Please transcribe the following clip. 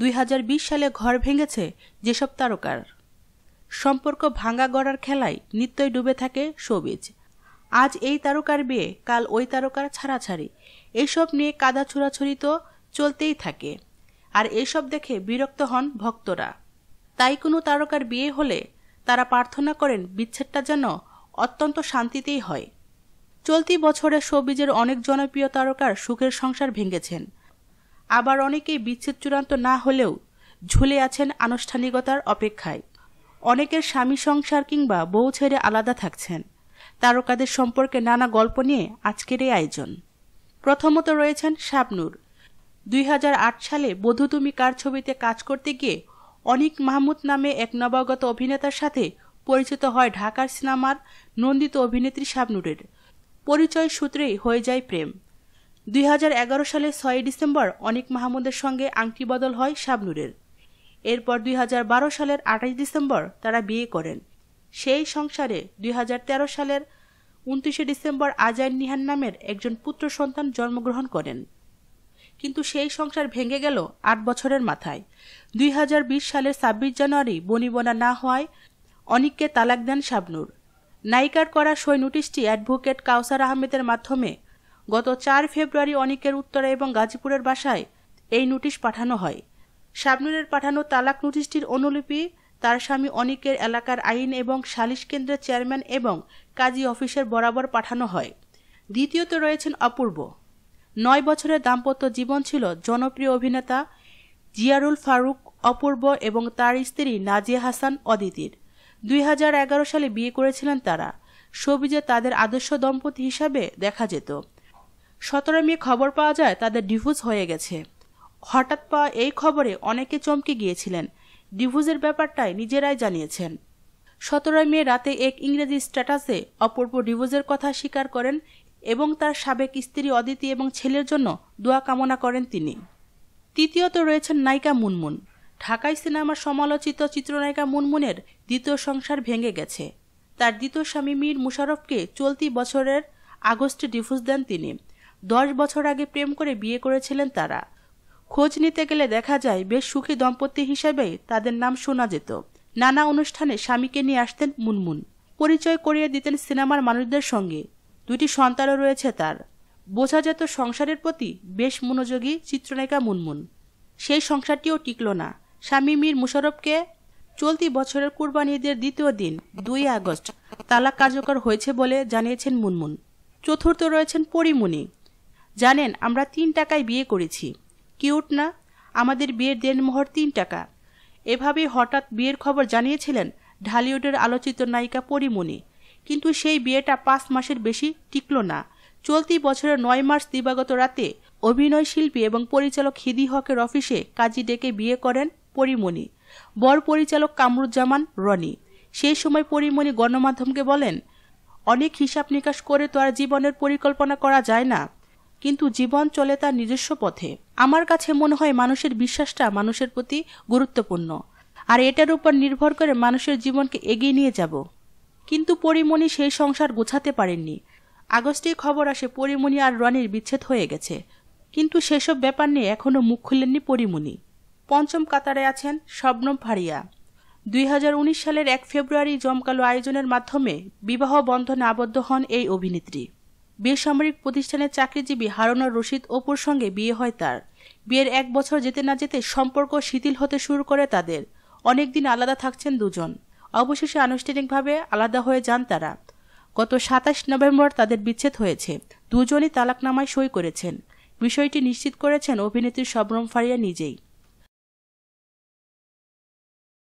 দুই সালে ঘর ভেঙেছে যেসব তারকার সম্পর্ক ভাঙা গড়ার খেলায় নিত্যই ডুবে থাকে শোবিজ আজ এই তারকার বিয়ে কাল ওই তারকার ছাড়াছাড়ি এইসব নিয়ে কাদা ছুড়াছুরি তো চলতেই থাকে আর এসব দেখে বিরক্ত হন ভক্তরা তাই কোনো তারকার বিয়ে হলে তারা প্রার্থনা করেন বিচ্ছেদটা যেন অত্যন্ত শান্তিতেই হয় চলতি বছরে শোবিজের অনেক জনপ্রিয় তারকার সুখের সংসার ভেঙেছেন আবার অনেকেই বিচ্ছেদ চূড়ান্ত না হলেও ঝুলে আছেন আনুষ্ঠানিকতার অপেক্ষায় অনেকের স্বামী সংসার কিংবা বউ ছেড়ে আলাদা থাকছেন তারকাদের সম্পর্কে নানা গল্প নিয়ে আজকের এই আয়োজন প্রথমত রয়েছেন শাবনুর দুই সালে বধু তুমি কার ছবিতে কাজ করতে গিয়ে অনিক মাহমুদ নামে এক নবাগত অভিনেতার সাথে পরিচিত হয় ঢাকার সিনেমার নন্দিত অভিনেত্রী শাবনুরের পরিচয় সূত্রেই হয়ে যায় প্রেম দুই সালে ছয় ডিসেম্বর অনিক মাহমুদের সঙ্গে আংটি বদল হয় শাবনুরের এরপর দুই সালের আঠাশ ডিসেম্বর তারা বিয়ে করেন সেই সংসারে দুই সালের উনত্রিশে ডিসেম্বর আজাইন নিহান নামের একজন পুত্র সন্তান জন্মগ্রহণ করেন কিন্তু সেই সংসার ভেঙে গেল আট বছরের মাথায় দুই সালের ছাব্বিশ জানুয়ারি বনিবনা না হওয়ায় অনিককে তালাক দেন শাবনুর নায়িকার করা সই নোটিশটি অ্যাডভোকেট কাউসার আহমেদের মাধ্যমে গত চার ফেব্রুয়ারি অনিকের উত্তরা এবং গাজীপুরের বাসায় এই নোটিশ পাঠানো হয় শাবনুরের পাঠানো তালাক নোটিশটির অনুলিপি তার স্বামী অনিকের এলাকার আইন এবং সালিশ কেন্দ্রের চেয়ারম্যান এবং কাজী অফিসের বরাবর পাঠানো হয় দ্বিতীয়ত রয়েছেন অপূর্ব নয় বছরের দাম্পত্য জীবন ছিল জনপ্রিয় অভিনেতা জিয়ারুল ফারুক অপূর্ব এবং তার স্ত্রী নাজিয়া হাসান অদিতির দুই সালে বিয়ে করেছিলেন তারা সবিজে তাদের আদর্শ দম্পতি হিসাবে দেখা যেত সতেরো মে খবর পাওয়া যায় তাদের ডিভোর্স হয়ে গেছে হঠাৎ পাওয়া এই খবরে অনেকে চমকে গিয়েছিলেন ডিভুজের ব্যাপারটাই নিজেরাই জানিয়েছেন সতেরো মে রাতে এক ইংরেজি স্ট্যাটাসে অপূর্ব ডিভোর্সের কথা স্বীকার করেন এবং তার সাবেক স্ত্রী অদিতি এবং ছেলের জন্য দোয়া কামনা করেন তিনি তৃতীয়ত রয়েছেন নায়িকা মুনমুন ঢাকায় সিনেমার সমালোচিত চিত্রনায়িকা মুনমুনের দ্বিতীয় সংসার ভেঙে গেছে তার দ্বিতীয় স্বামী মীর মুশারফকে চলতি বছরের আগস্টে ডিভোর্স দেন তিনি দশ বছর আগে প্রেম করে বিয়ে করেছিলেন তারা খোঁজ নিতে গেলে দেখা যায় বেশ সুখী দম্পতি হিসেবে তাদের নাম শোনা যেত নানা অনুষ্ঠানে স্বামীকে নিয়ে আসতেন মুনমুন পরিচয় করিয়ে দিতেন সিনেমার মানুষদের সঙ্গে দুটি সন্তানও রয়েছে তার বোঝা যেত সংসারের প্রতি বেশ মনোযোগী চিত্রনায়িকা মুনমুন সেই সংসারটিও টিকল না স্বামী মীর মুশারফকে চলতি বছরের কুরবানি ঈদের দ্বিতীয় দিন দুই আগস্ট তালাক কার্যকর হয়েছে বলে জানিয়েছেন মুনমুন চতুর্থ রয়েছেন পরিমণি জানেন আমরা তিন টাকায় বিয়ে করেছি কিউট না আমাদের বিয়ের মোহর তিন টাকা এভাবে হঠাৎ বিয়ের খবর জানিয়েছিলেন ঢালিউডের আলোচিত নায়িকা পরিমণি কিন্তু সেই বিয়েটা পাঁচ মাসের বেশি টিকল না চলতি বছরের নয় মার্চ দিবাগত রাতে অভিনয় শিল্পী এবং পরিচালক হিদি হকের অফিসে কাজী ডেকে বিয়ে করেন পরিমণি বর পরিচালক কামরুজ্জামান রনি সেই সময় পরিমণি গণমাধ্যমকে বলেন অনেক হিসাব নিকাশ করে তো আর জীবনের পরিকল্পনা করা যায় না কিন্তু জীবন চলে তার নিজস্ব পথে আমার কাছে মনে হয় মানুষের বিশ্বাসটা মানুষের প্রতি গুরুত্বপূর্ণ আর এটার উপর নির্ভর করে মানুষের জীবনকে এগিয়ে নিয়ে যাব কিন্তু পরিমণি সেই সংসার গোছাতে পারেননি আগস্টে খবর আসে পরিমণি আর রনির বিচ্ছেদ হয়ে গেছে কিন্তু সেসব ব্যাপার নিয়ে এখনও মুখ খুললেননি পরিমণি পঞ্চম কাতারে আছেন শবনম ফারিয়া দুই সালের এক ফেব্রুয়ারি জমকালো আয়োজনের মাধ্যমে বিবাহ বন্ধনে আবদ্ধ হন এই অভিনেত্রী বেসামরিক প্রতিষ্ঠানের চাকরিজীবী হারানোর রশিদ অপুর সঙ্গে বিয়ে হয় তার বিয়ের এক বছর যেতে না যেতে সম্পর্ক শিথিল হতে শুরু করে তাদের অনেকদিন আলাদা থাকছেন দুজন অবশেষে আনুষ্ঠানিকভাবে আলাদা হয়ে যান তারা গত সাতাশ নভেম্বর তাদের বিচ্ছেদ হয়েছে দুজনই তালাকনামায় সই করেছেন বিষয়টি নিশ্চিত করেছেন অভিনেত্রী সবরম ফারিয়া নিজেই